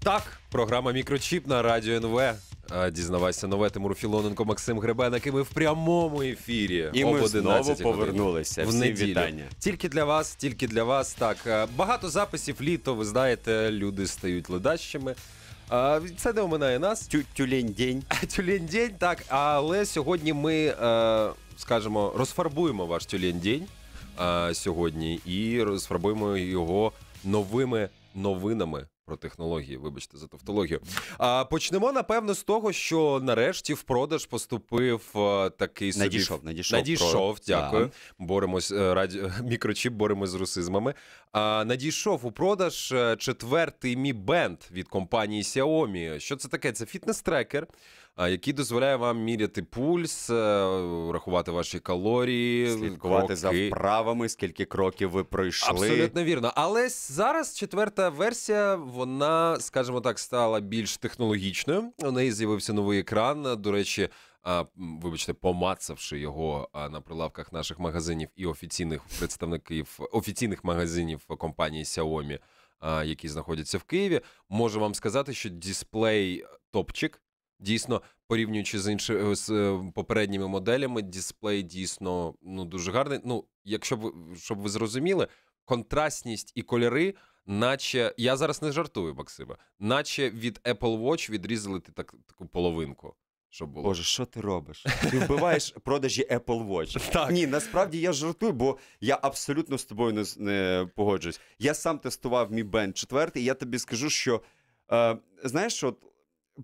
Так, програма Мікрочіп на радіо НВ. Дізнавайся нове Тимур Філоненко, Максим Гребеник. І ми в прямому ефірі. І об ми 11 знову повернулися. В Всім неділю. вітання. Тільки для вас, тільки для вас. Так, е, багато записів літо, ви знаєте, люди стають ледащими. Це не оминає нас. Тю- Тюлень день. Тюлень день, так. Але сьогодні ми, е, скажімо, розфарбуємо ваш тюлень день е, сьогодні і розфарбуємо його новими новинами про технології, вибачте, за тавтологію. А почнемо напевно з того, що нарешті в продаж поступив е, такий собі... Надійшов, надійшов. Надійшов, про... дякую. Да. Боремось е, раді... мікрочіп, боремось з русизмами. А надійшов у продаж е, четвертий Mi Band від компанії Xiaomi. Що це таке? Це фітнес-трекер який дозволяє вам міряти пульс, е, рахувати ваші калорії, слідкувати кроки. за вправами, скільки кроків ви пройшли. Абсолютно вірно. Але зараз четверта версія, вона, скажімо так, стала більш технологічною. У неї з'явився новий екран. До речі, вибачте, помацавши його на прилавках наших магазинів і офіційних представників офіційних магазинів компанії Xiaomi, які знаходяться в Києві, можу вам сказати, що дисплей топчик. Дійсно, порівнюючи з іншими е, з е, попередніми моделями, дисплей дійсно ну дуже гарний. Ну, якщо б щоб ви зрозуміли, контрастність і кольори, наче я зараз не жартую, Максима, наче від Apple Watch відрізали ти так таку половинку. Що було? Боже, що ти робиш? Ти вбиваєш продажі Apple Watch. Так. Ні, насправді я жартую, бо я абсолютно з тобою не, не погоджуюсь. Я сам тестував Mi Band 4, і я тобі скажу, що е, знаєш, от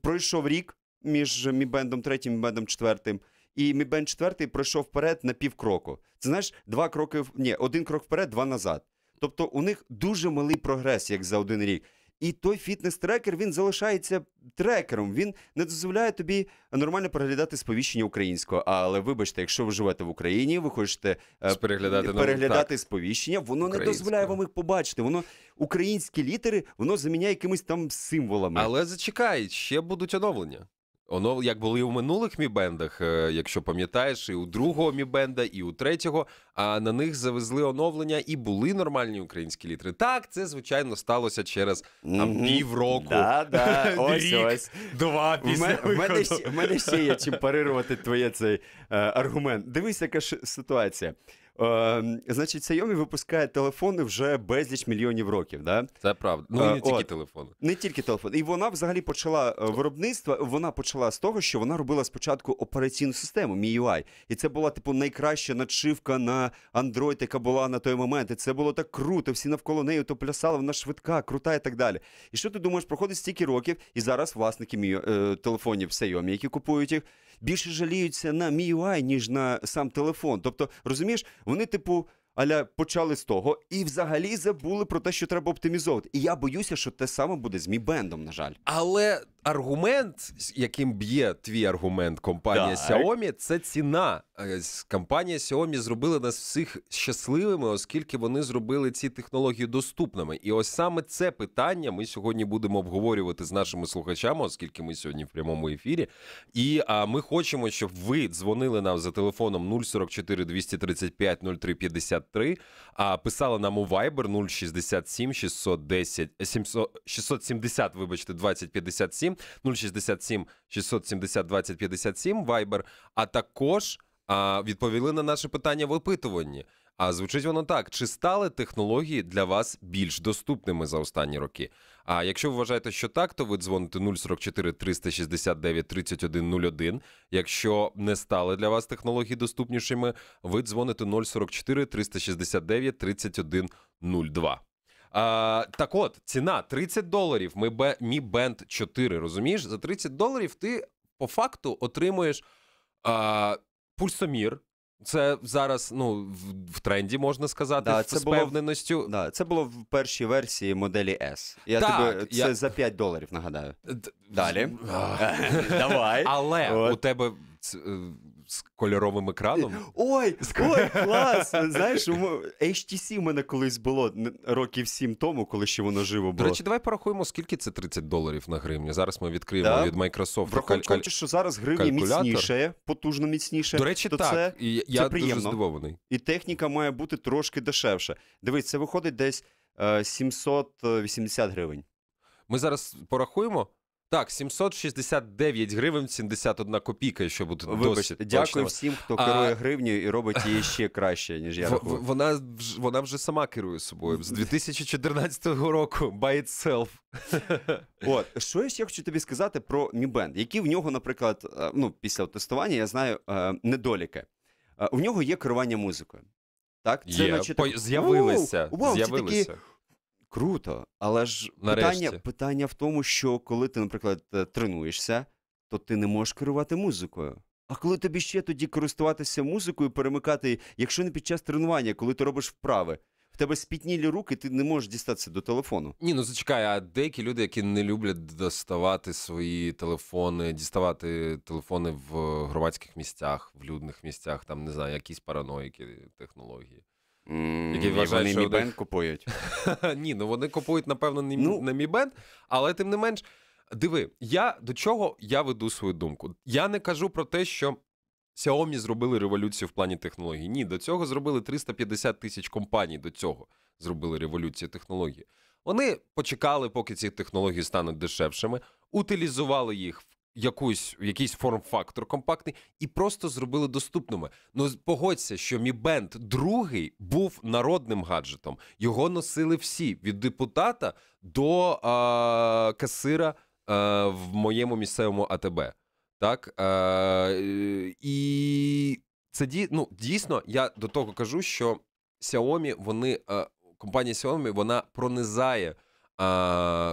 пройшов рік, між мібендом третім і мібендом четвертим. І мібенд четвертий пройшов вперед на пів кроку. Це знаєш, два кроки в ні, один крок вперед, два назад. Тобто у них дуже малий прогрес, як за один рік. І той фітнес-трекер він залишається трекером. Він не дозволяє тобі нормально переглядати сповіщення українського. Але вибачте, якщо ви живете в Україні, ви хочете е, переглядати переглядати сповіщення, воно не дозволяє вам їх побачити. Воно українські літери воно заміняє якимись там символами. Але зачекай, ще будуть оновлення. Онов, як були і в минулих мібендах, е, якщо пам'ятаєш, і у другого мібенда, і у третього. А на них завезли оновлення і були нормальні українські літери. Так, це звичайно сталося через там, півроку. Да, да. Ось, рік, ось. Два після в мене, ще, є чим парирувати твоє цей е, аргумент. Дивись, яка ж ситуація. Е, Значить, Сайомі випускає телефони вже безліч мільйонів років. Да? Це правда. Ну е, і не тільки телефони. Не тільки телефони. І вона взагалі почала е, виробництво. Вона почала з того, що вона робила спочатку операційну систему MIUI. І це була типу найкраща надшивка на Android, яка була на той момент. І це було так круто. Всі навколо неї то плясали, вона швидка, крута і так далі. І що ти думаєш, проходить стільки років, і зараз власники мі... е, телефонів Сайомі, які купують їх, більше жаліються на MIUI, ніж на сам телефон. Тобто, розумієш. Вони, типу, аля почали з того і взагалі забули про те, що треба оптимізовувати. І я боюся, що те саме буде з мій бендом. На жаль, але аргумент, яким б'є твій аргумент, компанія так. Xiaomi, це ціна. Е, компанія Xiaomi зробила нас всіх щасливими, оскільки вони зробили ці технології доступними. І ось саме це питання ми сьогодні будемо обговорювати з нашими слухачами, оскільки ми сьогодні в прямому ефірі. І а, ми хочемо, щоб ви дзвонили нам за телефоном 044 235 0353, а писали нам у Viber 067 610 700, 670, вибачте, 2057. 067 670 20 57 Viber, А також а, відповіли на наше питання в опитуванні. А звучить воно так: чи стали технології для вас більш доступними за останні роки? А якщо ви вважаєте, що так, то ви дзвоните 044 369 3101. Якщо не стали для вас технології доступнішими, ви дзвоните 044 369 3102. А, Так от, ціна 30 доларів. Ми Б, Мі Бенд 4. Розумієш, за 30 доларів ти по факту отримуєш а, пульсомір. Це зараз ну, в тренді можна сказати да, це з певненістю. Було, да, це було в першій версії моделі S. Я так, тобі я... це за 5 доларів нагадаю. Д... Далі. Давай. Але От. у тебе е, з кольоровим екраном. Ой, ой, клас! Знаєш, HTC у мене колись було років сім тому, коли ще воно живо було. До речі, давай порахуємо, скільки це 30 доларів на гривні. Зараз ми відкриємо да? від Microsoft. Враховуючи, каль... що зараз гривня міцніше, потужно міцніше. До речі, то так. Це, і я це приємно. дуже здивований. І техніка має бути трошки дешевше. Дивись, це виходить десь 780 е, гривень. Ми зараз порахуємо. Так, 769 гривень 71 копійка, якщо буде досі. Дякую точно. всім, хто керує гривнею і робить її ще краще, ніж я. В, вона вона вже сама керує собою з 2014 року. by itself. От що я ще хочу тобі сказати про Мібенд, які в нього, наприклад, е, ну після тестування я знаю е, недоліки. У е, нього є керування музикою. Так, це є. наче так... з'явилися. вау, з'явилися. Це такі... Круто, але ж питання питання в тому, що коли ти, наприклад, е, тренуєшся, то ти не можеш керувати музикою. А коли тобі ще тоді користуватися музикою, перемикати, якщо не під час тренування, коли ти робиш вправи, в тебе спітнілі руки, ти не можеш дістатися до телефону. Ні, ну зачекай, а деякі люди, які не люблять доставати свої телефони, діставати телефони в громадських місцях, в людних місцях, там не знаю, якісь параноїки, технології. Mm, які вважають, вони Мібен них... купують. Ні, ну вони купують, напевно, не ну... не Мібен, але тим не менш, диви, я до чого я веду свою думку. Я не кажу про те, що Xiaomi зробили революцію в плані технології. Ні, до цього зробили 350 тисяч компаній. До цього зробили революцію технології. Вони почекали, поки ці технології стануть дешевшими, утилізували їх в якусь якийсь форм-фактор компактний і просто зробили доступними. Ну погодься, що Mi Band 2 був народним гаджетом. Його носили всі від депутата до е- касира е- в моєму місцевому АТБ. Так е- і це ді... ну, дійсно. Я до того кажу, що Xiaomi, вони компанія Xiaomi, вона пронизає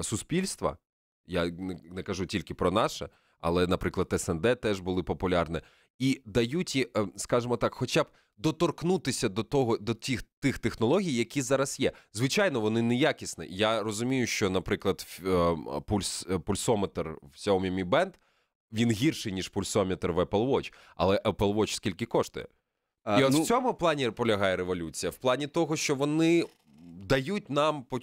суспільства. Я не кажу тільки про наше, але, наприклад, СНД теж були популярні. І дають, ем, скажімо так, хоча б доторкнутися до того до тих тих технологій, які зараз є. Звичайно, вони неякісні. Я розумію, що, наприклад, ем, пульс, е, пульсометр в Xiaomi Mi Band, він гірший ніж пульсометр в Apple Watch, але Apple Watch скільки коштує? А, І от ну... в цьому плані полягає революція, в плані того, що вони дають нам по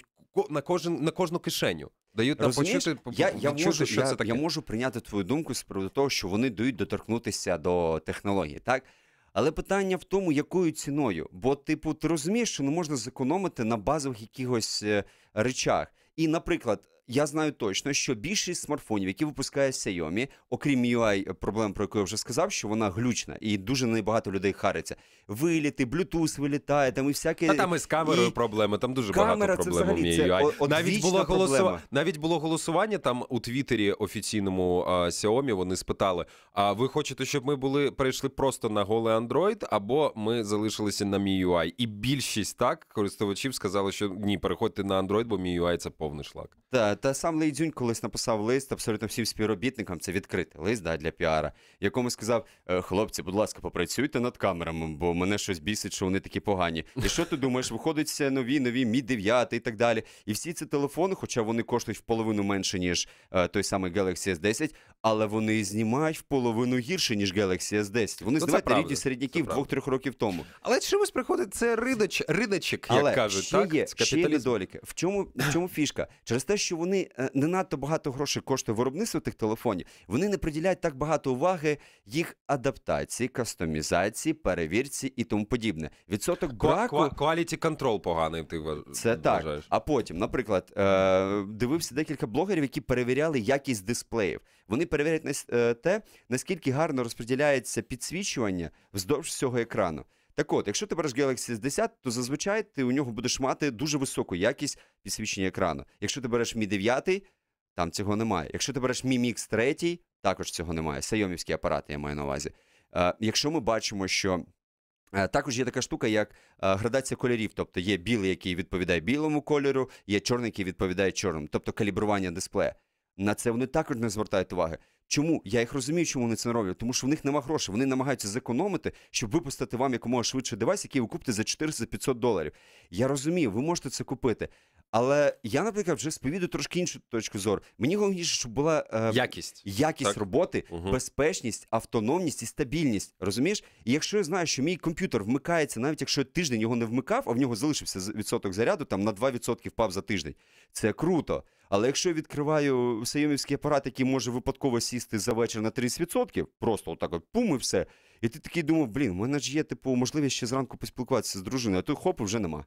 на кожен на кожну кишеню. Дають нам почути, я, я почути, можу, що я, це таке. Я можу прийняти твою думку з приводу того, що вони дають доторкнутися до технології, так? Але питання в тому, якою ціною. Бо, типу, ти розумієш, що не можна зекономити на базових якихось е, речах. І, наприклад, я знаю точно, що більшість смартфонів, які випускає Xiaomi, окрім UI е, проблем, про яку я вже сказав, що вона глючна і дуже небагато людей хариться. Виліти, Bluetooth вилітає, там і всякі... Та там і з камерою і... проблеми, там дуже Камера, багато проблем. Це взагалі, UI. О, навіть було голосу... навіть було голосування там у Твіттері офіційному а, Xiaomi, Вони спитали: а ви хочете, щоб ми були перейшли просто на голий Android, або ми залишилися на MIUI? І більшість так користувачів сказали, що ні, переходьте на Android, бо MIUI – це повний шлак. Так, та сам Лей Цзюнь колись написав лист абсолютно всім співробітникам. Це відкритий лист да, для піара, якому сказав: «Е, хлопці, будь ласка, попрацюйте над камерами, бо мене щось бісить, що вони такі погані. І що ти думаєш? Виходить все нові, нові мі 9 і так далі. І всі ці телефони, хоча вони коштують в половину менше ніж е, той самий Galaxy S10, але вони знімають в половину гірше, ніж Galaxy S10. Вони ну, знімають на середняків двох-трьох років тому. Але чомусь приходить це ридач, ридачик, але як кажуть, ще так? є ще є недоліки. В чому в чому фішка? Через те, що вони е, не надто багато грошей коштує виробництво тих телефонів, вони не приділяють так багато уваги їх адаптації, кастомізації, перевірці і тому подібне. Відсоток браку... Кваліті контрол поганий. Ти це так. А потім, наприклад, е, дивився декілька блогерів, які перевіряли якість дисплеїв. Вони перевірять е, те, наскільки гарно розподіляється підсвічування вздовж всього екрану. Так от, якщо ти береш Galaxy S10, то зазвичай ти у нього будеш мати дуже високу якість підсвічення екрану. Якщо ти береш Mi 9, там цього немає. Якщо ти береш Mi Mix 3, також цього немає. Сайомівські апарати, я маю на увазі. Е, якщо ми бачимо, що. Е, також є така штука, як градація кольорів, тобто є білий, який відповідає білому кольору, є чорний, який відповідає чорному, тобто калібрування дисплея. На це вони також не звертають уваги. Чому я їх розумію, чому вони це не роблять? Тому що в них нема грошей. Вони намагаються зекономити, щоб випустити вам якомога швидше девайс, який ви купите за 400-500 доларів. Я розумію, ви можете це купити. Але я, наприклад, вже сповідую трошки іншу точку зору. Мені головніше, щоб була е, якість якість роботи, угу. безпечність, автономність і стабільність. Розумієш? І якщо я знаю, що мій комп'ютер вмикається, навіть якщо я тиждень його не вмикав, а в нього залишився відсоток заряду, там на 2% впав за тиждень. Це круто. Але якщо я відкриваю Саємівський апарат, який може випадково сісти за вечір на 30%, просто отак от пум і все. І ти такий думав, блін, в мене ж є типу можливість ще зранку поспілкуватися з дружиною, а то хоп, вже нема.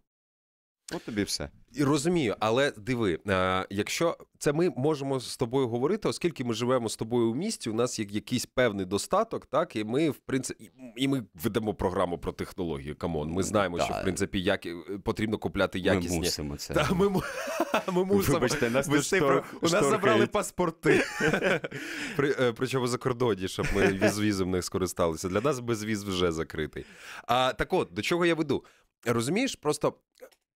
От тобі все. І Розумію, але диви, е, якщо це ми можемо з тобою говорити, оскільки ми живемо з тобою у місті, у нас є якийсь певний достаток, так і ми в принципі і ми ведемо програму про технологію. Камон, ми знаємо, що в принципі як е, потрібно купляти якісні. Ми мусимо це. Та, ми, ми мусимо. Вибачте, нас ми штор... про... у нас забрали паспорти, При, е, причому за кордоні, щоб ми візвізом не скористалися. Для нас безвіз вже закритий. А так, от до чого я веду? Розумієш, просто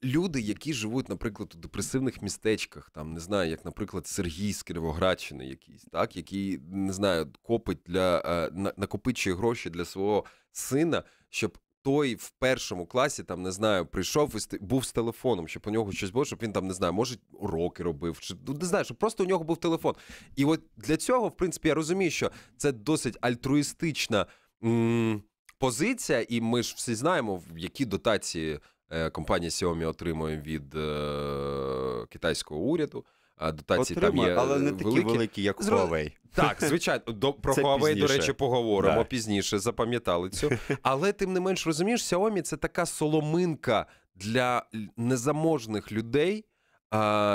люди, які живуть, наприклад, у депресивних містечках, там не знаю, як, наприклад, Сергій з Кривоградщини, якийсь, так, який не знаю, копить для е, накопичує гроші для свого сина, щоб. Той в першому класі там не знаю, прийшов і був з телефоном, щоб у нього щось було, щоб він там не знаю, може уроки робив, чи ну, не знаю, щоб просто у нього був телефон. І от для цього, в принципі, я розумію, що це досить альтруїстична м- позиція, і ми ж всі знаємо, в які дотації Е, компанія Xiaomi отримує від е, китайського уряду. А дотації Отримає, там є е, але не такі великі, як Зру... Huawei. Так, звичайно, до про це Huawei, пізніше. до речі, поговоримо да. пізніше. Запам'ятали цю, але тим не менш розумієш, Xiaomi це така соломинка для незаможних людей,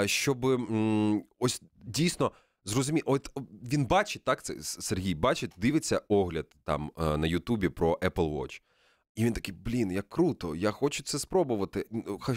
щоб ось дійсно зрозуміти. От він бачить так. Це Сергій бачить, дивиться огляд там е, на Ютубі про Apple Watch. І він такий, блін, як круто, я хочу це спробувати.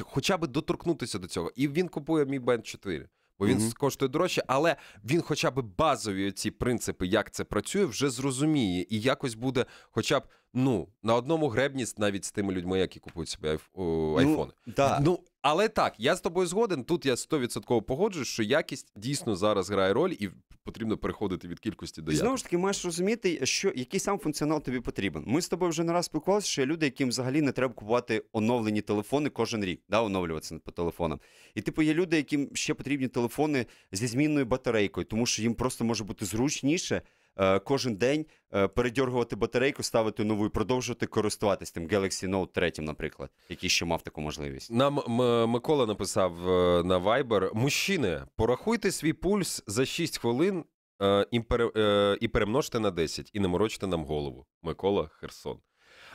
Хоча би доторкнутися до цього. І він купує мій Band 4, бо він mm-hmm. коштує дорожче, але він хоча б базові ці принципи, як це працює, вже зрозуміє і якось буде хоча б ну на одному гребні навіть з тими людьми, які купують собі ну, айфони. Ну, да. ну але так, я з тобою згоден. Тут я 100% погоджуюсь, що якість дійсно зараз грає роль і потрібно переходити від кількості до якості. знову ж таки. Маєш розуміти, що який сам функціонал тобі потрібен. Ми з тобою вже не раз спілкувалися, що є люди, яким взагалі не треба купувати оновлені телефони кожен рік, да, оновлюватися по телефонам. І типу є люди, яким ще потрібні телефони зі змінною батарейкою, тому що їм просто може бути зручніше. Е, кожен день е, передьоргувати батарейку, ставити нову і продовжувати користуватись тим Galaxy Note 3, наприклад, який ще мав таку можливість. Нам Микола написав е, на Viber. Мужчини, порахуйте свій пульс за 6 хвилин і перемножте на 10, і не морочте нам голову. Микола Херсон.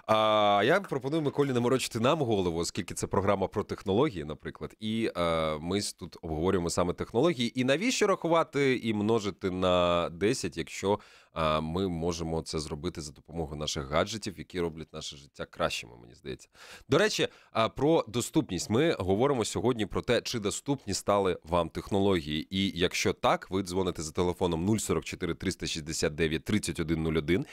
А я пропоную Миколі не морочити нам голову, оскільки це програма про технології, наприклад. І е, ми тут обговорюємо саме технології. І навіщо рахувати і множити на 10, якщо ми можемо це зробити за допомогою наших гаджетів, які роблять наше життя кращими. Мені здається. До речі, про доступність ми говоримо сьогодні про те, чи доступні стали вам технології. І якщо так, ви дзвоните за телефоном 044 369 3101.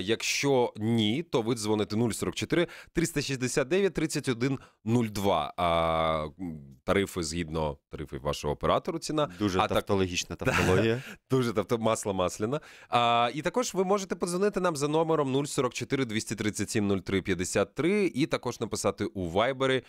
Якщо ні, то ви дзвоните 044 369 3102. А тарифи згідно тарифів вашого оператору. Ціна дуже а тавтологічна так... тавтологія. Дуже тавто масло масляна. І також ви можете подзвонити нам за номером 044 237 0353, і також написати у Вайбери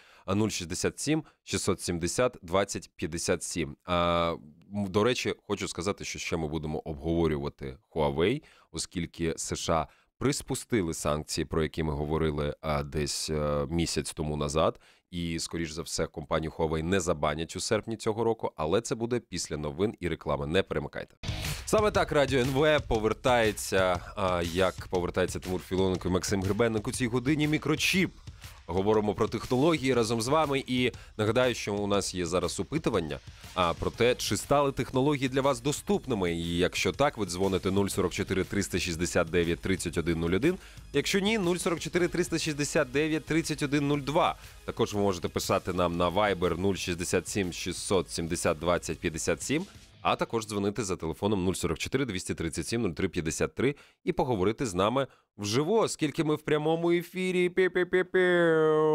067 670 20 57. А, До речі, хочу сказати, що ще ми будемо обговорювати Huawei, оскільки США приспустили санкції, про які ми говорили а, е, десь а, е, місяць тому назад. І, скоріш за все, компанію Huawei не забанять у серпні цього року, але це буде після новин і реклами. Не перемикайте. Саме так радіо НВ повертається. А е, як повертається Тимур Філоненко і Максим Грибенник у цій годині мікрочіп говоримо про технології разом з вами. І нагадаю, що у нас є зараз опитування. А про те, чи стали технології для вас доступними? І якщо так, ви дзвоните 044 369 3101. Якщо ні, 044 369 3102. Також ви можете писати нам на Viber 067 670 20 57. А також дзвонити за телефоном 044 237 0353 і поговорити з нами Вживо, оскільки ми в прямому ефірі.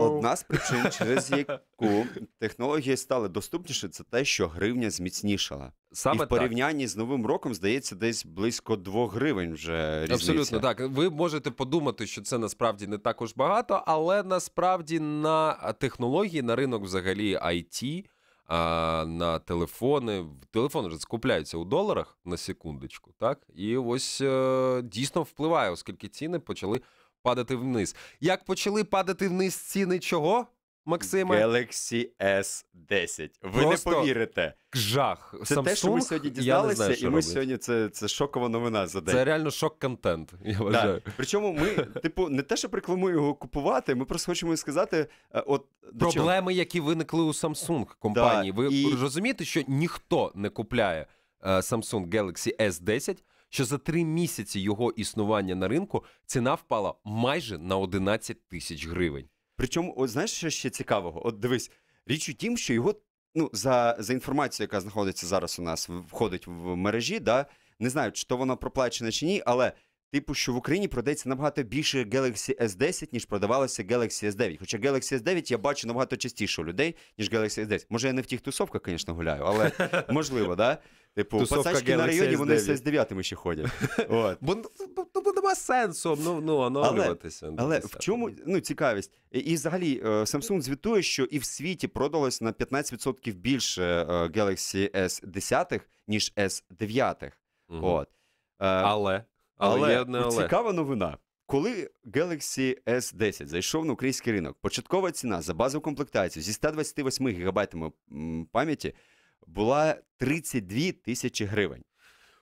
Одна з причин, через яку технології стали доступніше, це те, що гривня зміцнішала. Саме І в порівнянні так. з новим роком здається десь близько 2 гривень вже різниця. Абсолютно так. Ви можете подумати, що це насправді не також багато, але насправді на технології, на ринок взагалі IT – а, на телефони. Телефони вже скупляються у доларах на секундочку, так? І ось е, дійсно впливає, оскільки ціни почали падати вниз. Як почали падати вниз ціни чого? Максиме. Galaxy S10. Ви Просто не повірите. Жах. Це Samsung, те, що ми сьогодні дізналися, знаю, і ми робити. сьогодні це це шокова новина за день. Це реально шок-контент. я вважаю. Да. Причому ми, типу, не те, що рекламуємо його купувати, ми просто хочемо сказати, е, от проблеми, чого? які виникли у Samsung компанії. Да, Ви і... розумієте, що ніхто не купляє е, Samsung Galaxy S10. Що за три місяці його існування на ринку ціна впала майже на 11 тисяч гривень. Причому, от знаєш, що ще цікавого? От дивись, річ у тім, що його ну, за за інформацією, яка знаходиться зараз у нас, входить в мережі, да, не знаю, чи то воно проплачена чи ні, але. Типу, що в Україні продається набагато більше Galaxy S10, ніж продавалося Galaxy S9. Хоча Galaxy S9 я бачу набагато частіше у людей, ніж Galaxy S10. Може, я не в тих тусовках, звісно, гуляю, але можливо, да? Типу, Тусовка пацачки на районі, вони все з дев'ятими ще ходять. От. Бо ну, ну, ну, ну нема сенсу ну, ну, оновлюватися. Але, але в чому ну, цікавість? І, і взагалі е, Samsung звітує, що і в світі продалось на 15% більше е, Galaxy S10, ніж S9. Угу. От. Е, але, але, але, але цікава новина. Коли Galaxy S10 зайшов на український ринок, початкова ціна за базову комплектацію зі 128 ГБ пам'яті була 32 тисячі гривень.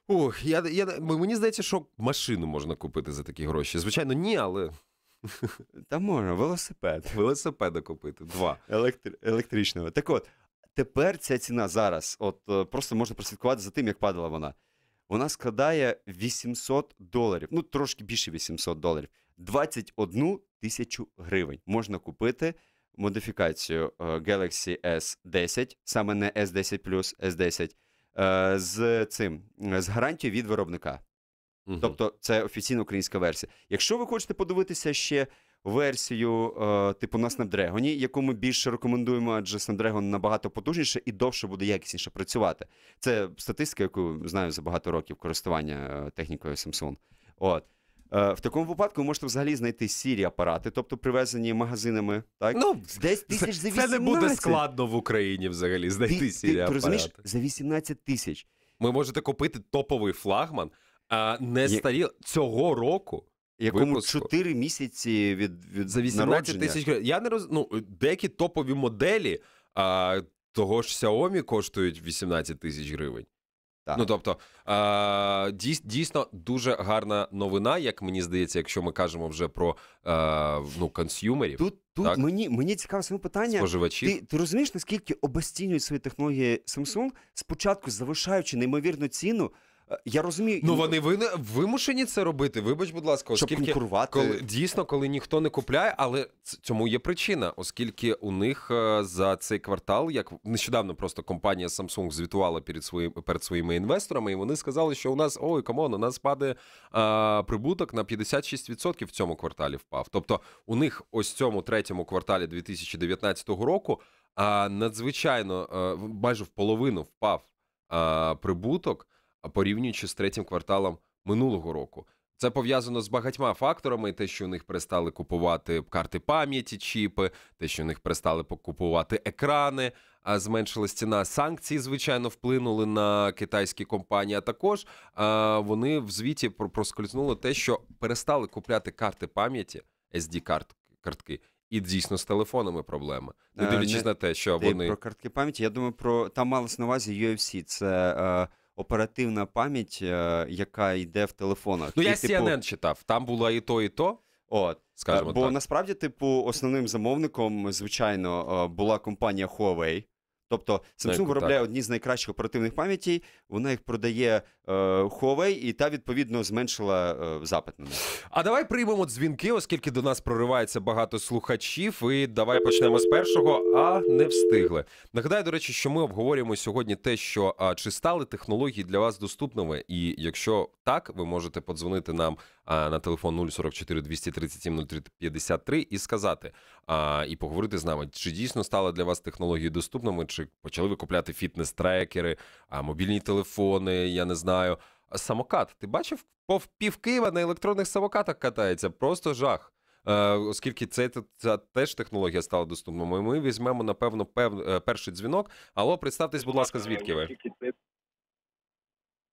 Ох, я, я, мені здається, що машину можна купити за такі гроші. Звичайно, ні, але. Та можна, велосипед. Велосипеда купити. Два. Електри... Електричного. Так от, тепер ця ціна зараз, от е, просто можна прослідкувати за тим, як падала вона. Вона складає 800 доларів, ну трошки більше 800 доларів. 21 тисячу гривень можна купити модифікацію е, Galaxy S10, саме не S10, S10, е, з цим е, з гарантією від виробника. Угу. Тобто, це офіційна українська версія. Якщо ви хочете подивитися ще. Версію типу на Snapdragon, яку ми більше рекомендуємо, адже Snapdragon набагато потужніше і довше буде якісніше працювати. Це статистика, яку знаю за багато років користування технікою Samsung. От Е, в такому випадку ви можете взагалі знайти сірі апарати, тобто привезені магазинами. Так ну десь тисяч за 18. Це не буде складно в Україні взагалі знайти ти, сірі ти, апарати. Ти розумієш, за 18 тисяч. Ви можете купити топовий флагман, а не старі цього року. Якому випуску. 4 місяці від від за 18 тисяч гривень. Я не роз... ну, деякі топові моделі а, того ж Xiaomi коштують 18 тисяч гривень. Так. Ну тобто е, дійс, дійсно дуже гарна новина, як мені здається, якщо ми кажемо вже про е, ну, консюмерів. Тут тут так? мені мені цікаве саме питання. Споживачів. Ти ти розумієш, наскільки обостінюють свої технології Samsung, спочатку завишаючи неймовірну ціну, Е, я розумію, ну вони ви вимушені це робити. Вибач, будь ласка, оскільки Щоб коли дійсно, коли ніхто не купляє, але цьому є причина, оскільки у них е, за цей квартал, як нещодавно просто компанія Samsung звітувала перед своїм перед своїми інвесторами, і вони сказали, що у нас ой, камон, у нас падає е, прибуток на 56% в цьому кварталі. Впав. Тобто, у них ось цьому третьому кварталі 2019 року. А надзвичайно майже в половину впав прибуток порівнюючи з третім кварталом минулого року. Це пов'язано з багатьма факторами: те, що у них перестали купувати карти пам'яті, чіпи, те, що у них перестали купувати екрани, а зменшилась ціна санкцій, звичайно, вплинули на китайські компанії. А також а, вони в звіті проскользнули те, що перестали купляти карти пам'яті, sd карт картки. І дійсно з телефонами проблеми, не е, дивлячись не, на те, що не, вони про картки пам'яті. Я думаю, про там малось на увазі UFC. Це е, оперативна пам'ять, е, яка йде в телефонах. Ну, і, я типу, CNN читав, там було і то, і то. От, скажімо е, Бо так. насправді, типу, основним замовником, звичайно, е, була компанія Huawei. Тобто Samsung так, виробляє одні з найкращих оперативних пам'яті, вона їх продає е, Huawei, і та відповідно зменшила е, запит на них. А давай приймемо дзвінки, оскільки до нас проривається багато слухачів. І давай почнемо з першого, а не встигли. Нагадаю, до речі, що ми обговорюємо сьогодні те, що а, чи стали технології для вас доступними, і якщо так, ви можете подзвонити нам а, на телефон 044 237 03 53 і сказати а, і поговорити з нами, чи дійсно стала для вас технології доступними. чи гроші, почали викупляти фітнес-трекери, мобільні телефони, я не знаю. Самокат. Ти бачив, Пов пів Києва на електронних самокатах катається, просто жах. Е, Оскільки це, ця теж технологія стала доступною. Ми візьмемо, напевно, пев, е, перший дзвінок. Алло, представтесь, будь ласка, звідки ви?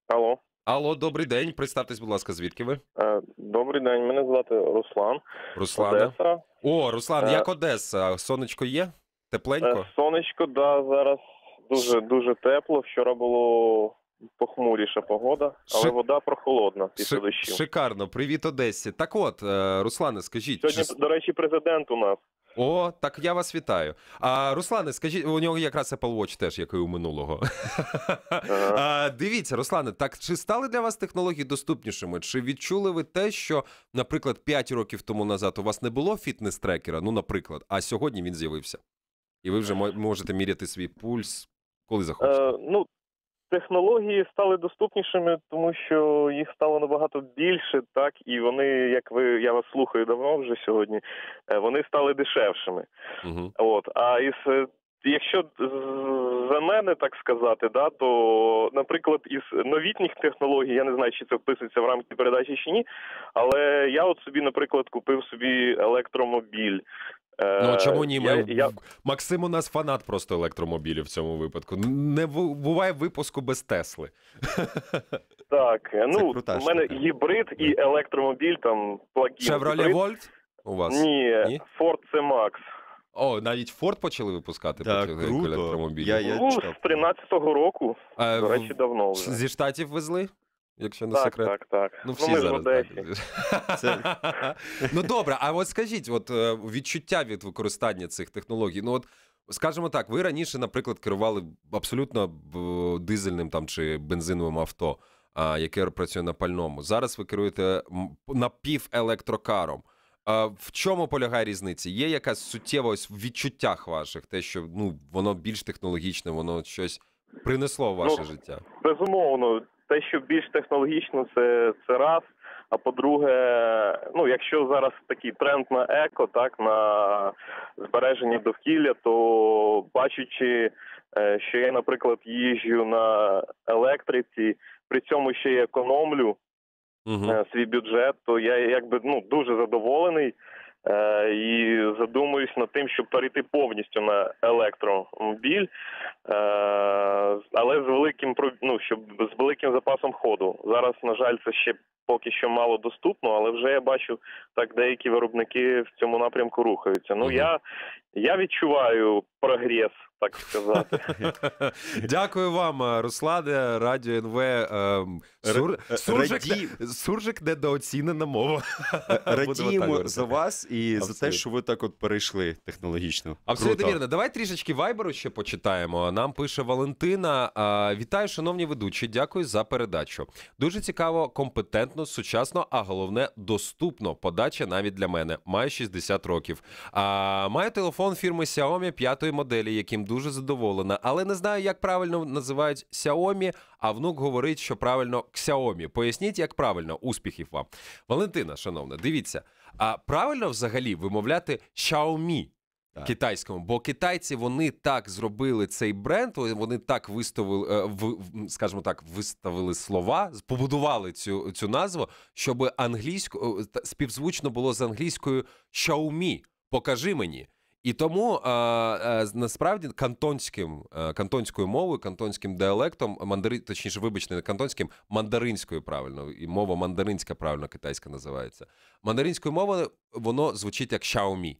Алло. Алло, добрий день. Представтесь, будь ласка, звідки ви? Е, добрий день, мене звати Руслан. Руслана. О, Руслан, як е. Одеса? Сонечко є? Тепленько? Е, сонечко, да, зараз дуже дуже тепло. Вчора було. Похмуріша погода, але Ши... вода прохолодна після Ши... дощу. Шикарно, привіт, Одесі. Так, от е, Руслане, скажіть сьогодні, чи... до речі, президент у нас. О, так я вас вітаю. А Руслане, скажіть, у нього якраз Apple Watch теж, як і у минулого. Ага. А, Дивіться, Руслане, так чи стали для вас технології доступнішими? Чи відчули ви те, що, наприклад, 5 років тому назад у вас не було фітнес-трекера? Ну, наприклад, а сьогодні він з'явився і ви вже можете міряти свій пульс, коли захочете. Е, ну, Технології стали доступнішими, тому що їх стало набагато більше, так і вони, як ви я вас слухаю давно вже сьогодні, е, вони стали дешевшими. Угу. От а із е, якщо за мене так сказати, да, то, наприклад, із новітніх технологій, я не знаю, чи це вписується в рамки передачі чи ні, але я от собі, наприклад, купив собі електромобіль. Ну чому е, ні? Я, я... Максим у нас фанат просто електромобілів в цьому випадку. Не буває випуску без Тесли. Так, ну у мене гібрид і електромобіль там плагін. Chevrolet Volt у вас? Ні, ні? Ford C Max. О, навіть Форд почали випускати так, круто. електромобілі. Я, я Ну, з 13-го року. А, е, До речі, давно вже. зі штатів везли? Якщо не так, секрет. Так, так, Ну, ну всі ну, зараз. Так. Це... ну добре, а от скажіть, от е, відчуття від використання цих технологій. Ну, от, скажімо так, ви раніше, наприклад, керували абсолютно дизельним там чи бензиновим авто, яке працює на пальному. Зараз ви керуєте напівелектрокаром. В чому полягає різниця? Є якась суттєва ось в відчуттях ваших, те, що ну воно більш технологічне, воно щось принесло в ну, ваше ну, життя? Безумовно те, що більш технологічно, це це раз. А по-друге, ну якщо зараз такий тренд на еко, так на збереження довкілля, то бачучи, е, що я, наприклад, їжджу на електриці, при цьому ще й економлю угу. свій бюджет, то я якби ну дуже задоволений. Е, і задумуюсь над тим, щоб перейти повністю на електромобіль, е, але з великим ну, щоб з великим запасом ходу. Зараз, на жаль, це ще поки що мало доступно, але вже я бачу так, деякі виробники в цьому напрямку рухаються. Ну я я відчуваю прогрес. Так сказати, дякую вам, Руслане. Радіо НВ. Ем, Сур... Е, суржик, Раді... суржик недооцінена мова. Радіємо е, е, за вас і Абсолютно. за те, що ви так от перейшли технологічно. Абсолютно вірно. Давай трішечки вайберу ще почитаємо. Нам пише Валентина. Вітаю, шановні ведучі. Дякую за передачу. Дуже цікаво, компетентно, сучасно, а головне доступно. Подача навіть для мене. Маю 60 років. А, Маю телефон фірми Xiaomi п'ятої моделі, яким дуже задоволена, але не знаю, як правильно називають Xiaomi, а внук говорить, що правильно Xiaomi. Поясніть, як правильно успіхів вам. Валентина, шановна, дивіться, а правильно взагалі вимовляти Xiaomi? Китайському, бо китайці вони так зробили цей бренд. Вони так виставили, е, в скажімо так, виставили слова, побудували цю цю назву, щоб англійську співзвучно було з англійською Xiaomi. Покажи мені. І тому е, е, насправді кантонським е, кантонською мовою, кантонським діалектом, мандари, точніше, вибачте, не кантонським, мандаринською правильно, і мова мандаринська правильно китайська називається. Мандаринською мовою воно звучить як Xiaomi.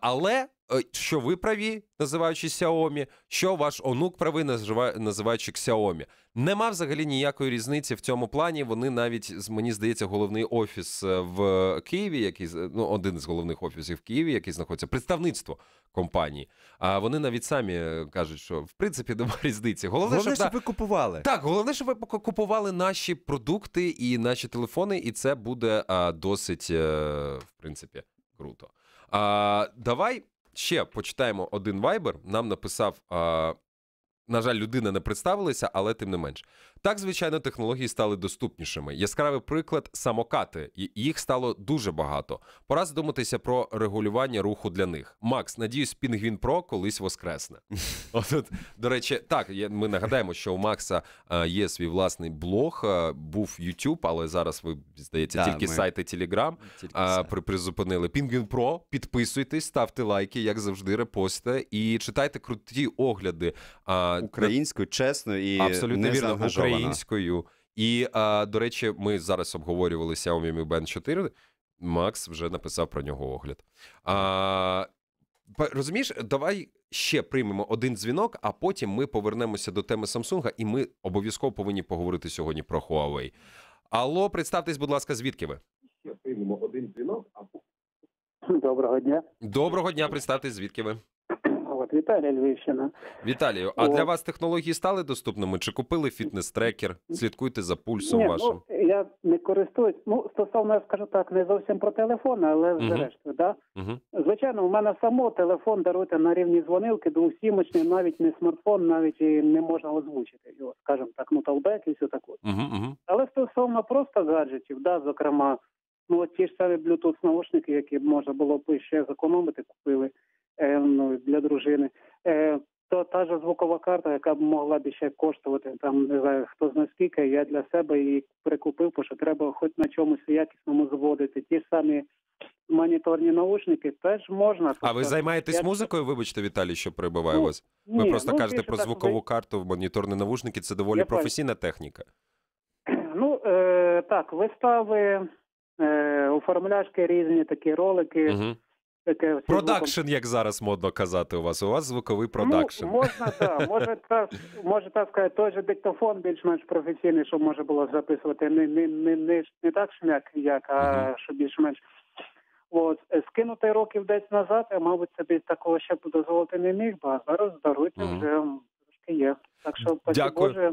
Але е, що ви праві, називаючи Xiaomi, що ваш онук правий, називаючи Xiaomi. Нема взагалі ніякої різниці в цьому плані. Вони навіть мені здається, головний офіс е, в Києві, який ну один з головних офісів в Києві, який знаходиться представництво компанії. А вони навіть самі е, кажуть, що в принципі нема різниці. Головне, головне щоб, щоб ви купували. Так, головне, щоб ви купували наші продукти і наші телефони, і це буде а, досить в принципі круто. А, Давай ще почитаємо один вайбер. Нам написав. А, на жаль, людина не представилася, але тим не менш. Так, звичайно, технології стали доступнішими. Яскравий приклад самокати, і їх стало дуже багато. Пора задуматися про регулювання руху для них. Макс, надіюсь, Пінгвін Про колись воскресне. От до речі, так ми нагадаємо, що у Макса е, є свій власний блог, е, був YouTube, але зараз ви здається да, тільки ми... сайти Telegram е, при призупинили. Пінгвін Про підписуйтесь, ставте лайки, як завжди, репостите і читайте круті огляди а, українською, чесно і абсолютно вірно українською. І а, до речі, ми зараз обговорювали Xiaomi Mi Band 4. Макс вже написав про нього огляд. А, Розумієш, давай ще приймемо один дзвінок, а потім ми повернемося до теми Samsung, і ми обов'язково повинні поговорити сьогодні про Huawei. Алло, представтесь, будь ласка, звідки ви? Ще приймемо один дзвінок. а Доброго дня. Доброго дня, представтесь, звідки ви? От Віталія Львівщина. Віталію, а От. для вас технології стали доступними? Чи купили фітнес-трекер? Слідкуйте за пульсом Ні, ну, вашим? Ну, я не користуюсь. Ну, стосовно, я скажу так, не зовсім про телефон, але угу. зрештою, да? Угу. Звичайно, у мене само телефон даруйте на рівні дзвонилки, двосімочний, навіть не смартфон, навіть і не можна озвучити його, скажімо так, ну талбек і все таке. Угу, угу. Але стосовно просто гаджетів, да, зокрема. Ну, от ті ж самі Bluetooth-наушники, які б можна було б ще зекономити, купили дружини. Е, то та ж звукова карта, яка б могла б ще коштувати там, не знаю, хто зна скільки, я для себе її прикупив, бо що треба хоч на чомусь якісному зводити. Ті ж самі моніторні наушники теж можна. А ви займаєтесь я... музикою? Вибачте, Віталій, що перебиваю ну, вас. Ви ні, просто ну, кажете про звукову так... карту в моніторні наушники. Це доволі я професійна так. техніка. Ну е, так, вистави, е, оформляшки різні такі ролики. Угу таке продакшн, як зараз модно казати у вас. У вас звуковий ну, продакшн. Ну, можна так, може так, може так сказати, той же диктофон більш-менш професійний, щоб можна було записувати. Не не, не, не, не так шмяк, як а що більш-менш. От е, скинути років десь назад, я мабуть собі такого ще б дозволити не міг, бо зараз даруйте вже трошки є. Так що Боже.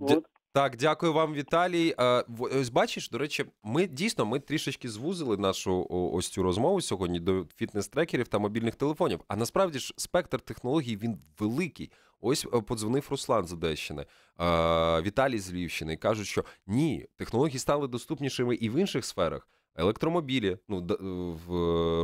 Дя... Так, дякую вам, Віталій. Е, ось бачиш, до речі, ми дійсно ми трішечки звузили нашу ось цю розмову сьогодні до фітнес-трекерів та мобільних телефонів. А насправді ж спектр технологій він великий. Ось е, подзвонив Руслан з Одещини, е, Віталій з Львівщини і кажуть, що ні, технології стали доступнішими і в інших сферах електромобілі, ну в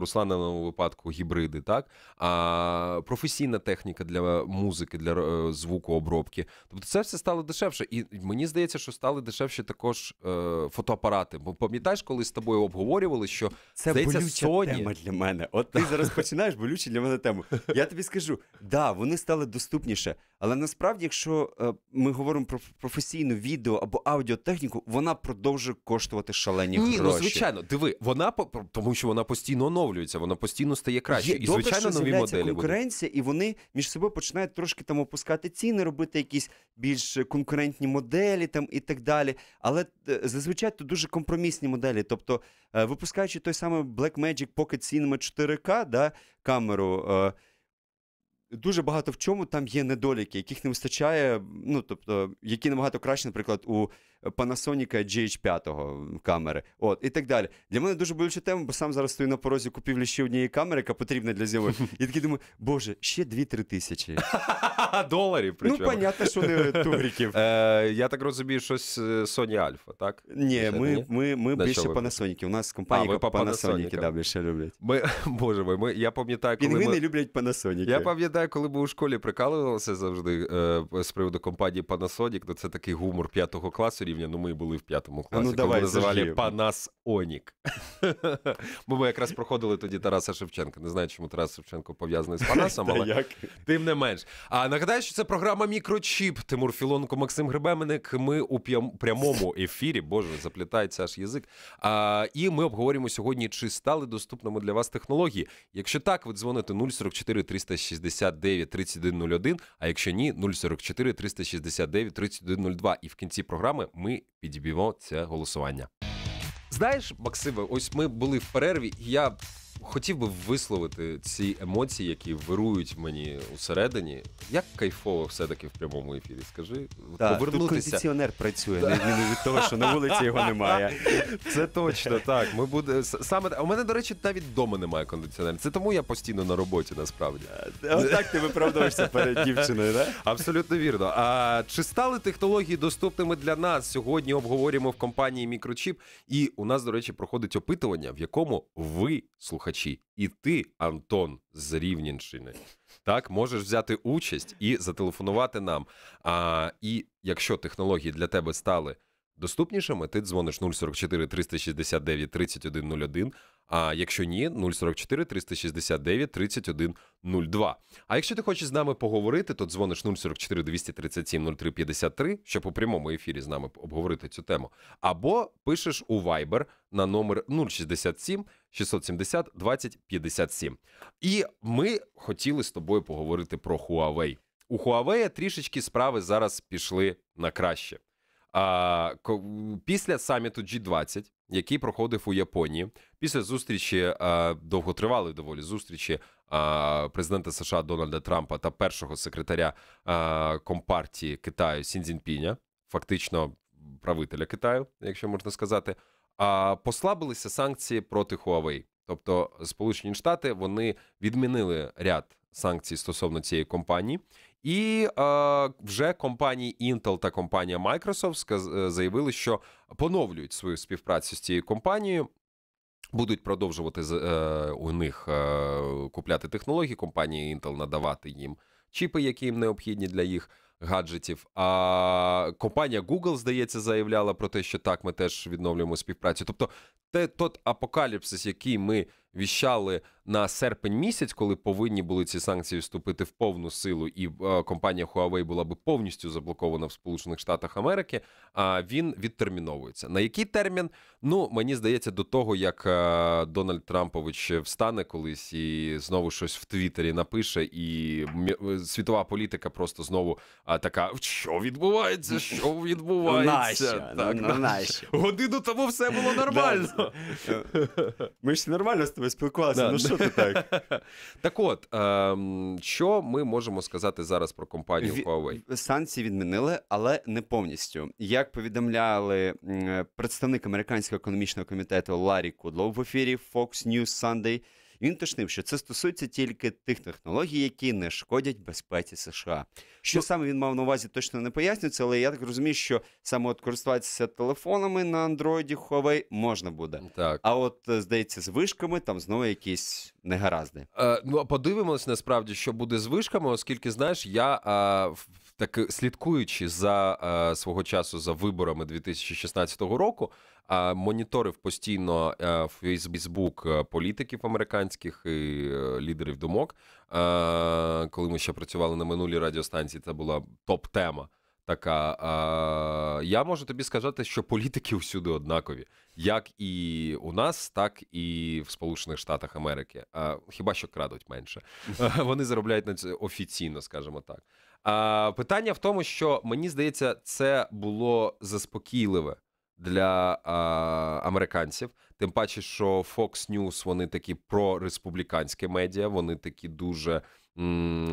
Руслановому випадку гібриди, так а професійна техніка для музики, для е, звукообробки. Тобто, це все стало дешевше, і мені здається, що стали дешевші також е, фотоапарати. Бо пам'ятаєш, коли з тобою обговорювали, що це здається, болюча Sony... тема для мене. От ти зараз починаєш болючу для мене тему. Я тобі скажу, да, вони стали доступніше. Але насправді, якщо е, ми говоримо про професійну відео або аудіотехніку, вона продовжує коштувати шалені Ні, ну, гроші. Ні, ну звичайно, диви, вона тому, що вона постійно оновлюється, вона постійно стає краще. Є, і добре, звичайно, що нові моделі конкуренція, буде. і вони між собою починають трошки там опускати ціни, робити якісь більш конкурентні моделі там і так далі. Але е, зазвичай то дуже компромісні моделі. Тобто, е, випускаючи той самий Blackmagic Pocket Cinema 4K, да, камеру дуже багато в чому там є недоліки, яких не вистачає. Ну тобто, які набагато краще, наприклад, у Panasonic GH5 камери. От, і так далі. Для мене дуже болюча тема, бо сам зараз стою на порозі купівлі ще однієї камери, яка потрібна для зйомок. І такий думаю, боже, ще 2-3 тисячі. Доларів. Ну, причому. Ну, понятно, що не тугріків. Е, я так розумію, щось е, Sony Alpha, так? Ні, ми більше Panasonic. У нас компанія Panasonic, да, більше люблять. Боже мой, я пам'ятаю, коли Пінгвіни не люблять Panasonic. Я пам'ятаю, коли ми у школі прикалувалися завжди е, з приводу компанії Panasonic, ну це такий гумор п'ятого класу рівня, ну ми були в п'ятому ну класі, ну, коли давай, називали Панас Онік. Бо ми якраз проходили тоді Тараса Шевченка. Не знаю, чому Тарас Шевченко пов'язаний з Панасом, але тим не менш. А нагадаю, що це програма Мікрочіп. Тимур Філонко, Максим Гребеменик. Ми у прямому ефірі, боже, заплітається аж язик. А, І ми обговорюємо сьогодні, чи стали доступними для вас технології. Якщо так, ви дзвоните 044 369 3101, а якщо ні, 044 369 3102. І в кінці програми ми ми підіб'ємо це голосування. Знаєш, Максиме, ось ми були в перерві, і я хотів би висловити ці емоції, які вирують мені усередині. Як кайфово все-таки в прямому ефірі? Скажи, Так, тут кондиціонер працює, не відміну від того, що на вулиці його немає. Це точно так. Ми буде саме у мене, до речі, навіть вдома немає кондиціонера. Це тому я постійно на роботі насправді. Е, так ти виправдовуєшся перед дівчиною, так? Абсолютно вірно. А чи стали технології доступними для нас? Сьогодні обговорюємо в компанії Мікрочіп. І у нас, до речі, проходить опитування, в якому ви, слухачі слухачі, і ти, Антон, з Рівненщини, так можеш взяти участь і зателефонувати нам. А і якщо технології для тебе стали доступнішими, ти дзвониш 044 369 3101, а якщо ні, 044 369 31 02. А якщо ти хочеш з нами поговорити, то дзвониш 044 237 03 53, щоб у прямому ефірі з нами обговорити цю тему. Або пишеш у Viber на номер 067 670 20 57. І ми хотіли з тобою поговорити про Huawei. У Huawei трішечки справи зараз пішли на краще. Після саміту G20, який проходив у Японії, після зустрічі довготривалої доволі зустрічі президента США Дональда Трампа та першого секретаря компартії Китаю Сінзінпіня, фактично правителя Китаю, якщо можна сказати, послабилися санкції проти Huawei. Тобто Сполучені Штати вони відмінили ряд санкцій стосовно цієї компанії, і е, вже компанії Intel та компанія Microsoft е, заявили, що поновлюють свою співпрацю з цією компанією. Будуть продовжувати е, у них е, купляти технології. Компанії Intel надавати їм чіпи, які їм необхідні для їх гаджетів. А компанія Google, здається, заявляла про те, що так ми теж відновлюємо співпрацю. Тобто, те тот апокаліпсис, який ми віщали на серпень місяць, коли повинні були ці санкції вступити в повну силу, і е, компанія Huawei була би повністю заблокована в Сполучених Штатах Америки. А він відтерміновується. На який термін? Ну мені здається, до того як е, Дональд Трампович встане колись і знову щось в Твіттері напише, і е, світова політика просто знову така: що відбувається? Що відбувається? Ну, так, ну, ну, Годину тому все було нормально. Ми ж нормально з тебе спілкувалися. Ну що ти так? Так от, ем, що ми можемо сказати зараз про компанію Huawei? Санкції відмінили, але не повністю. Як повідомляли е, представник американського економічного комітету Ларі Кудлов в ефірі Fox News Sunday, він точнив, що це стосується тільки тих технологій, які не шкодять безпеці США. Що ну, саме він мав на увазі, точно не пояснюється, але я так розумію, що саме от користуватися телефонами на андроїді Huawei можна буде. Ну, так. А от, е, здається, з вишками там знову якісь негаразди. Е, ну, подивимось насправді, що буде з вишками, оскільки, знаєш, я. Е, так е, слідкуючи за е, свого часу за виборами 2016 року, е, моніторив постійно е, Фейсбук політиків американських і е, лідерів думок. Е, коли ми ще працювали на минулій радіостанції, це була топ-тема така. А, Я можу тобі сказати, що політики всюди однакові, як і у нас, так і в Сполучених Штатах Америки. А, Хіба що крадуть менше? Вони заробляють на це офіційно, скажімо так. А, Питання в тому, що мені здається, це було заспокійливе. Для а, американців, тим паче, що Fox News, вони такі про прореспубліканське медіа, вони такі дуже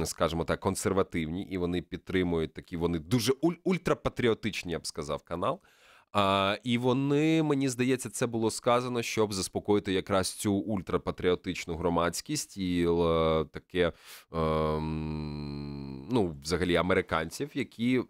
скажімо так, консервативні, і вони підтримують такі. Вони дуже уль ультрапатріотичні, я б сказав, канал. А, І вони мені здається, це було сказано, щоб заспокоїти якраз цю ультрапатріотичну громадськість і таке, е, ну, взагалі, американців, які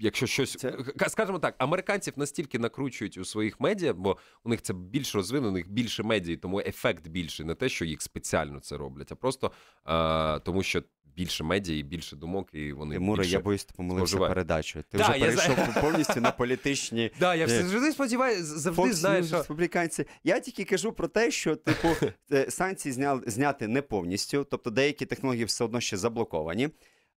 якщо щось це... скажімо так, американців настільки накручують у своїх медіа, бо у них це більш розвинено, у них більше медії, тому ефект більший. не те, що їх спеціально це роблять, а просто е, тому, що більше медіа і більше думок, і вони Тимуре, більше я боюсь, ти помилився передачу. Ти да, вже я перейшов знаю. повністю на політичні. Да, я е, завжди сподіваюся, завжди знаєш що... республіканці. Я тільки кажу про те, що типу е, санкції зняли зняти не повністю, тобто деякі технології все одно ще заблоковані.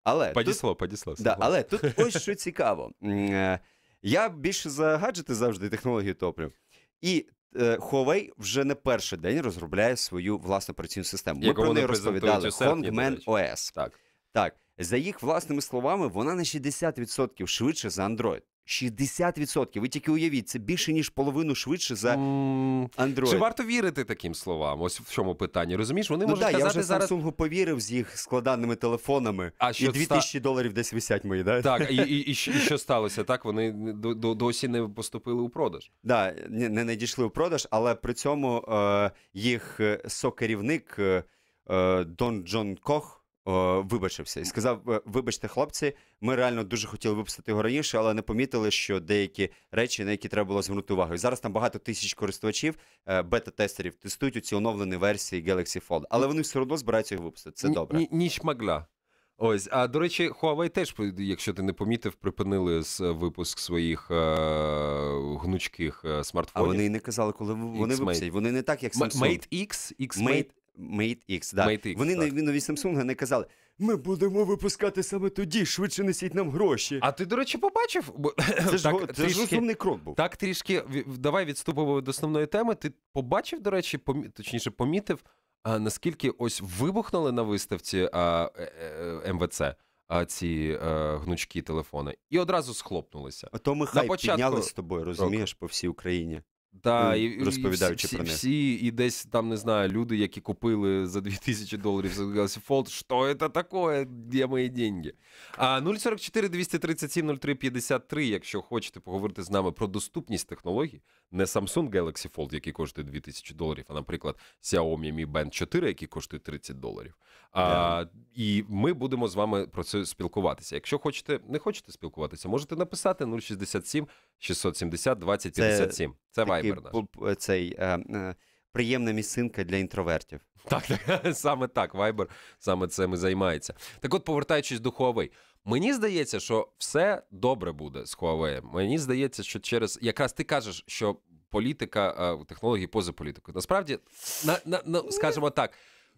Але Падісло, тут... падісло. Да, але тут ось що цікаво. Е, я більше за гаджети завжди технологію топлю. І е, Huawei вже не перший день розробляє свою власну операційну систему. Ми Як про неї розповідали Hongman OS. Так. Так. За їх власними словами, вона на 60% швидше за Android. 60%. Ви тільки уявіть, це більше ніж половину швидше за Android. Чи варто вірити таким словам? Ось в чому питанні. Розумієш, вони ну, можуть да, казати я вже зараз... Samsung повірив з їх складаними телефонами. А що і 2000 ста... доларів десь висять мої, да? Так, і і, і, і що сталося? Так вони до, досі не поступили у продаж. Да, не, не надійшли у продаж, але при цьому е, їх сокерівник е, е Дон Джон Кох. Е, вибачився і сказав: «Е, Вибачте, хлопці, ми реально дуже хотіли випустити його раніше, але не помітили, що деякі речі, на які треба було звернути увагу. І зараз там багато тисяч користувачів, е, бета-тестерів тестують у ці оновлені версії Galaxy Fold. Але вони все одно збираються його випустити. Це добре. Ні, ніч магла. Ось, а до речі, Huawei теж, якщо ти не помітив, припинили випуск своїх е- гнучких е- смартфонів. А вони і не казали, коли вони випустять. Вони не так, як Samsung. Mate X, X Mate Mate X, да. Mate X, Вони так. на нові Samsung не казали. Ми будемо випускати саме тоді, швидше несіть нам гроші. А ти, до речі, побачив? Це ж так, це трішки, ж розумний крок був. Так, трішки давай відступимо до основної теми. Ти побачив, до речі, помі... точніше, помітив, а, наскільки ось вибухнули на виставці а, е, е, МВЦ а, ці а, е, гнучкі телефони, і одразу схлопнулися. А то ми хай початку... підняли з тобою, розумієш, по всій Україні та е, і розповідаючи всі, про них. всі, і десь там не знаю, люди, які купили за 2000 доларів Fold, що це таке, де мої деньги? А 044 237 0353, якщо хочете поговорити з нами про доступність технологій, не Samsung Galaxy Fold, який коштує 2000 доларів, а наприклад, Xiaomi Mi Band 4, який коштує 30 доларів. А, І ми будемо з вами про це спілкуватися. Якщо хочете, не хочете спілкуватися, можете написати 067 670 20 57. Це Viber наш. Цей е, е, приємна місцинка для інтровертів. Так, так саме так. Viber саме цим і займається. Так, от, повертаючись до Huawei, мені здається, що все добре буде з Huawei. Мені здається, що через якраз ти кажеш, що політика е, технології поза політикою. Насправді, на, на, на скажімо так.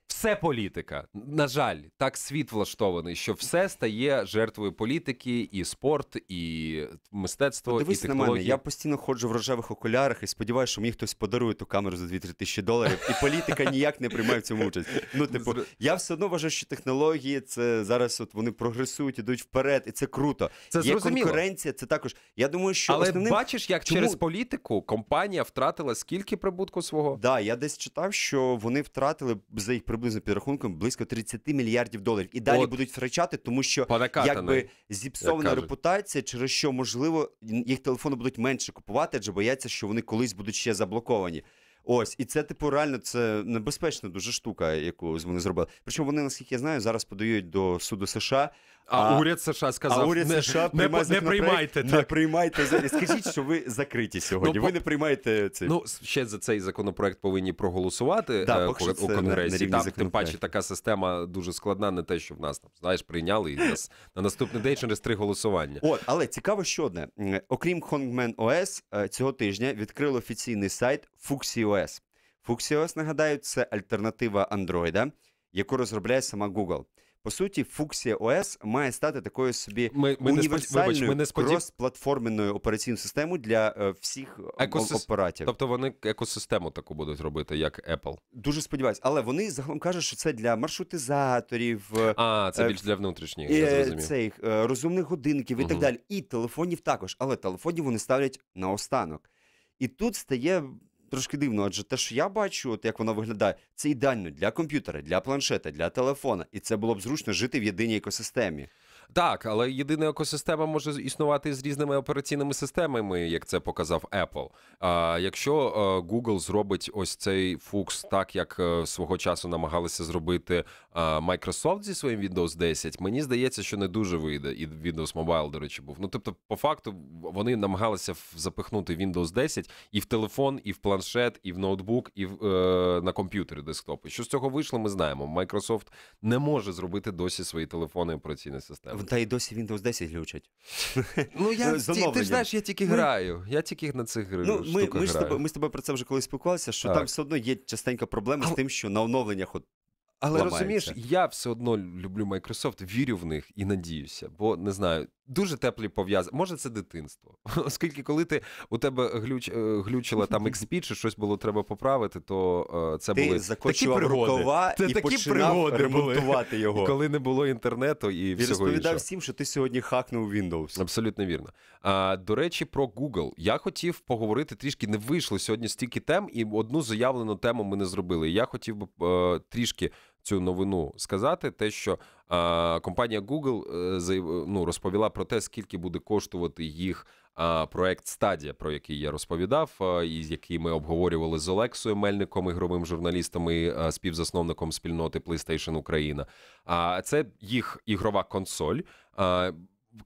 Все політика. На жаль, так світ влаштований, що все стає жертвою політики, і спорт, і мистецтво, Подивись і технології. на мене. Я постійно ходжу в рожевих окулярах і сподіваюся, що мені хтось подарує ту камеру за 2-3 тисячі доларів, і політика ніяк не приймає в цьому участь. Ну, ну типу, я все одно вважаю, що технології це зараз от вони прогресують, ідуть вперед, і це круто. Це Є конкуренція, це також. Я думаю, що Але основним... бачиш, як Чому? через політику компанія втратила скільки прибутку свого? Так, да, я десь читав, що вони втратили за їх прибутку приблизно підрахунком близько 30 мільярдів доларів. І далі От. будуть втрачати, тому що якби зіпсована як репутація, через що можливо їх телефони будуть менше купувати, адже бояться, що вони колись будуть ще заблоковані. Ось, і це, типу, реально це небезпечна дуже штука, яку вони зробили. Причому вони, наскільки я знаю, зараз подають до суду США а, а уряд США сказав, а уряд не, США не, не приймайте так. не приймайте. Скажіть, що ви закриті ну, сьогодні. Ну, ви не приймаєте це. Ну ще за цей законопроект повинні проголосувати да, е, у конгресі. На, тим паче така система дуже складна, не те, що в нас там знаєш, прийняли і нас на наступний день через три голосування. От, але цікаво, що одне окрім Хонгмен ОС е, цього тижня відкрили офіційний сайт FuxiOS. FuxiOS, нагадаю, це альтернатива Андроїда, яку розробляє сама Google. По суті, Фуксія ОС має стати такою собі ми, ми універсальною не сподів... крос-платформеною операційною системою для е, всіх е, Екосис... апаратів. Тобто вони екосистему таку будуть робити, як Apple. Дуже сподіваюся, але вони загалом кажуть, що це для маршрутизаторів, е, а це е, більш для внутрішніх е, я цих е, розумних годинків і угу. так далі. І телефонів також, але телефонів вони ставлять наостанок. І тут стає трошки дивно, адже те, що я бачу, от як вона виглядає, це ідеально для комп'ютера, для планшета, для телефона, і це було б зручно жити в єдиній екосистемі. Так, але єдина екосистема може існувати з різними операційними системами, як це показав Apple. А якщо е, Google зробить ось цей фукс, так як е, свого часу намагалися зробити е, Microsoft зі своїм Windows 10, мені здається, що не дуже вийде. І Windows Mobile, до речі, був. Ну тобто, по факту, вони намагалися запихнути Windows 10 і в телефон, і в планшет, і в ноутбук, і в, е, на комп'ютері десктопи. Що з цього вийшло, ми знаємо. Microsoft не може зробити досі свої телефони операційної системи. Та й досі Windows 10 глючать. Ну я ті, ти ж знаєш, я тільки ми... граю. Я тільки на цих гри... ну, ми, штуках ми ж граю. Ми з тобою про це вже колись спілкувалися, що так. там все одно є частенька проблема Але... з тим, що на оновленнях от але ламаються. розумієш, я все одно люблю Microsoft, вірю в них і надіюся, бо не знаю. Дуже теплі пов'язки. Може, це дитинство, оскільки коли ти у тебе глюч е, глючила там XP чи щось було треба поправити, то е, це ти були такі пригоди. Це і такі пригоди ремонтувати його, коли не було інтернету і всього іншого. Ти розповідав всім, що ти сьогодні хакнув Windows. Абсолютно вірно. А, До речі, про Google. Я хотів поговорити трішки. Не вийшло сьогодні стільки тем, і одну заявлену тему ми не зробили. Я хотів би а, е, трішки цю новину сказати, те, що а, компанія Google е, а, ну, розповіла про те, скільки буде коштувати їх а, проект Стадія, про який я розповідав, і який ми обговорювали з Олексою Мельником, ігровим журналістом і співзасновником спільноти PlayStation Україна. А це їх ігрова консоль.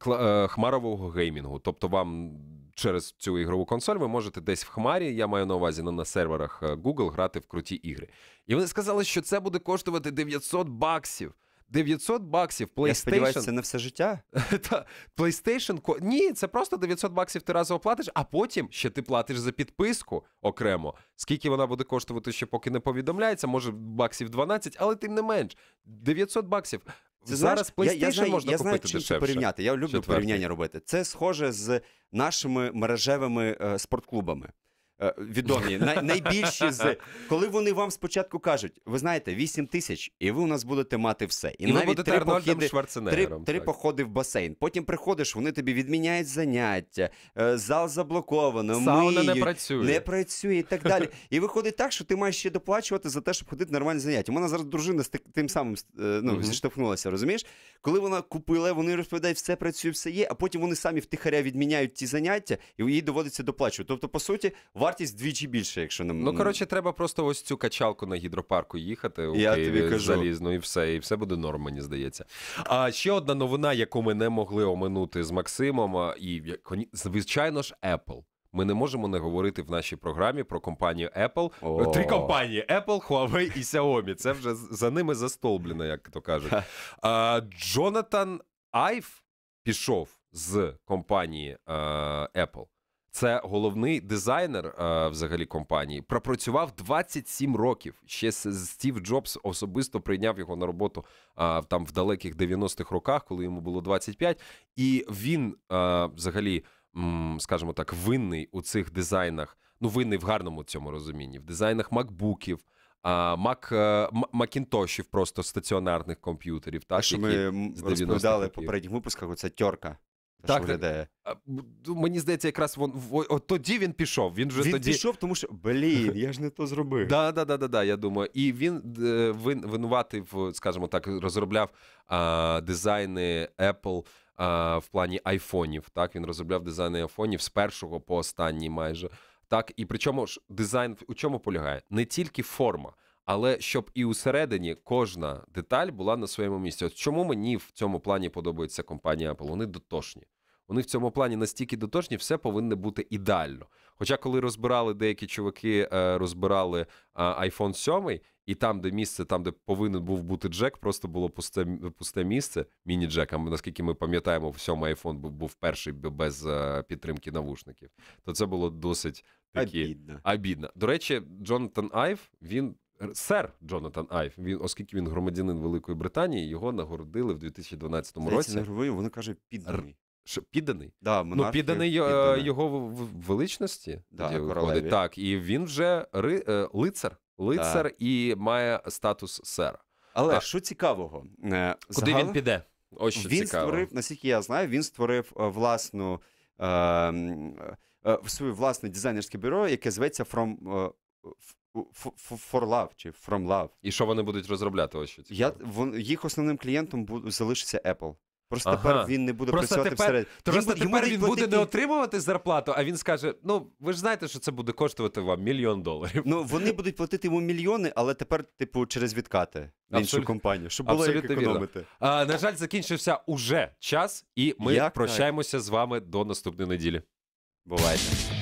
Е, хмарового геймінгу. Тобто вам через цю ігрову консоль ви можете десь в хмарі, я маю на увазі на, серверах е, Google грати в круті ігри. І вони сказали, що це буде коштувати 900 баксів. 900 баксів PlayStation. Я сподіваюся, це не все життя. Та, PlayStation. Ні, це просто 900 баксів ти разово платиш, а потім ще ти платиш за підписку окремо. Скільки вона буде коштувати, ще поки не повідомляється, може баксів 12, але тим не менш, 900 баксів. Це зараз знаєш, PlayStation я, я знаю, можна я знаю, купити чим це порівняти. Я люблю Четвертий. порівняння робити. Це схоже з нашими мережевими е, спортклубами. Е, відомі, найбільші з коли вони вам спочатку кажуть, ви знаєте, 8 тисяч, і ви у нас будете мати все. І, і навіть три похіди, три, три походи в басейн. Потім приходиш, вони тобі відміняють заняття, е, зал заблоковано, миють, не працює не працює і так далі. І виходить так, що ти маєш ще доплачувати за те, щоб ходити нормальні заняття. У мене зараз дружина з тим самим е, ну, mm-hmm. зіштовхнулася, розумієш? Коли вона купила, вони розповідають, все працює, все є, а потім вони самі втихаря відміняють ті заняття, і їй доводиться доплачувати. Тобто, по суті, варто вартість двічі більше, якщо не Ну, коротше, треба просто ось цю качалку на гідропарку їхати у Я Києві, тобі е, кажу. залізно, і все, і все буде норм, мені здається. А ще одна новина, яку ми не могли оминути з Максимом, і звичайно ж, Apple. Ми не можемо не говорити в нашій програмі про компанію Apple. О. Три компанії: Apple, Huawei і Xiaomi. Це вже за ними застолблено, як то кажуть. А, Джонатан Айв пішов з компанії а, е, Apple. Це головний дизайнер е, взагалі компанії. Пропрацював 27 років. Ще Стів Джобс особисто прийняв його на роботу е, там в далеких 90-х роках, коли йому було 25. І він е, взагалі, скажімо так, винний у цих дизайнах. Ну, винний в гарному цьому розумінні, в дизайнах макбуків. Мак Макінтошів, просто стаціонарних комп'ютерів, так що ми розповідали в попередніх випусках. Оця тьорка так, що глядає. Мені здається, якраз вон от тоді він пішов. Він вже він тоді пішов, тому що блін, я ж не то зробив. Да, да, да, да, Я думаю, і він е, вин, винуватив, скажімо так, розробляв а, дизайни Apple а, в плані айфонів. Так він розробляв дизайни айфонів з першого по останній майже. Так, і причому ж дизайн у чому полягає? Не тільки форма, але щоб і усередині кожна деталь була на своєму місці. От чому мені в цьому плані подобається компанія Apple? Вони дотошні. Вони в цьому плані настільки дотошні, все повинно бути ідеально. Хоча, коли розбирали деякі чуваки, е, розбирали е, iPhone 7, і там, де місце, там де повинен був бути Джек, просто було пусте пусте місце. Міні-джек. А наскільки ми пам'ятаємо, в сьому iPhone був перший без е, підтримки навушників. То це було досить такі обідно. обідно. До речі, Джонатан Айв він Сер Джонатан Айв, він, оскільки він громадянин Великої Британії, його нагородили в 2012 році. Вони каже підданий. Що, підданий? Да, ну, підданий піддане. його е, величності. Да, виходить. Так, і він вже ри, е, лицар, лицар да. і має статус сера. Але так. що цікавого, е, куди Загал... він піде? Ось що Він цікаво. створив, наскільки я знаю, він створив власну ем, е, е, своє власне дизайнерське бюро, яке зветься From For Love чи From Love. І що вони будуть розробляти? Ось що Я, вон, Їх основним клієнтом буде, залишиться Apple. Просто ага. тепер він не буде просто працювати тепер, всередині. Просто йому тепер він буде не отримувати зарплату, а він скаже: ну ви ж знаєте, що це буде коштувати вам мільйон доларів. Ну вони будуть платити йому мільйони, але тепер, типу, через відкати на іншу компанію, щоб було як економити. А, На жаль, закінчився уже час, і ми як прощаємося так? з вами до наступної неділі. Бувайте.